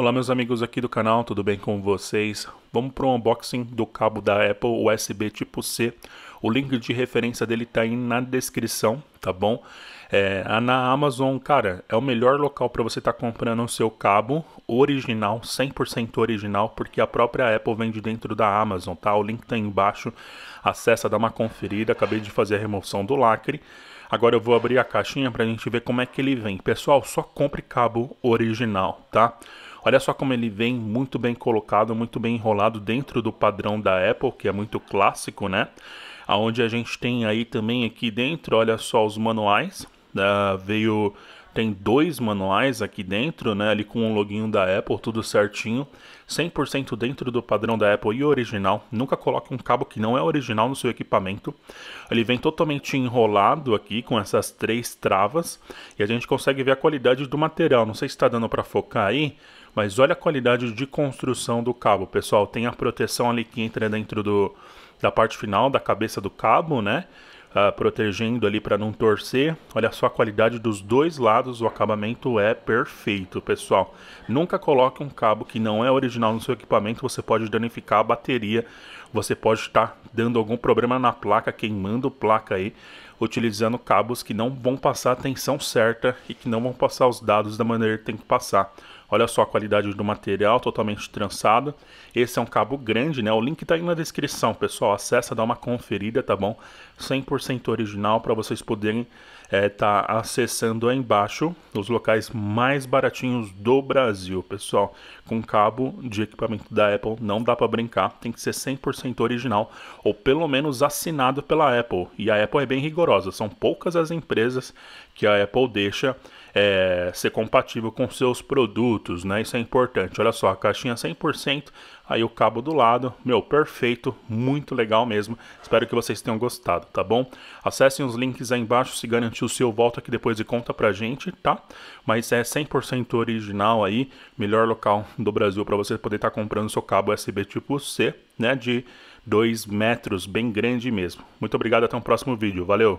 Olá meus amigos aqui do canal, tudo bem com vocês? Vamos para o unboxing do cabo da Apple USB tipo C. O link de referência dele tá aí na descrição, tá bom? É, na Amazon, cara, é o melhor local para você estar tá comprando o seu cabo original, 100% original, porque a própria Apple vende dentro da Amazon, tá? O link tá aí embaixo, acessa, dá uma conferida, acabei de fazer a remoção do lacre. Agora eu vou abrir a caixinha para a gente ver como é que ele vem. Pessoal, só compre cabo original, Tá? Olha só como ele vem muito bem colocado, muito bem enrolado dentro do padrão da Apple, que é muito clássico, né? Aonde a gente tem aí também aqui dentro, olha só os manuais. Uh, veio tem dois manuais aqui dentro, né, ali com o loginho da Apple, tudo certinho, 100% dentro do padrão da Apple e original. Nunca coloque um cabo que não é original no seu equipamento. Ele vem totalmente enrolado aqui com essas três travas e a gente consegue ver a qualidade do material. Não sei se está dando para focar aí, mas olha a qualidade de construção do cabo, pessoal. Tem a proteção ali que entra dentro do, da parte final da cabeça do cabo, né? uh, protegendo ali para não torcer. Olha só a qualidade dos dois lados, o acabamento é perfeito, pessoal. Nunca coloque um cabo que não é original no seu equipamento, você pode danificar a bateria, você pode estar tá dando algum problema na placa, queimando placa aí utilizando cabos que não vão passar a tensão certa e que não vão passar os dados da maneira que tem que passar. Olha só a qualidade do material, totalmente trançado. Esse é um cabo grande, né? O link tá aí na descrição, pessoal. Acessa, dá uma conferida, tá bom? 100% original para vocês poderem estar eh, é, tá acessando aí embaixo os locais mais baratinhos do Brasil, pessoal. Com cabo de equipamento da Apple não dá para brincar, tem que ser 100% original ou pelo menos assinado pela Apple. E a Apple é bem rigorosa são poucas as empresas que a Apple deixa é, ser compatível com seus produtos, né? Isso é importante. Olha só, a caixinha 100%, aí o cabo do lado, meu, perfeito, muito legal mesmo. Espero que vocês tenham gostado, tá bom? Acessem os links aí embaixo, se garantir o seu, volta aqui depois e conta pra gente, tá? Mas é 100% original aí, melhor local do Brasil para você poder estar tá comprando seu cabo USB tipo C, né? De 2 metros, bem grande mesmo. Muito obrigado, até o um próximo vídeo, valeu!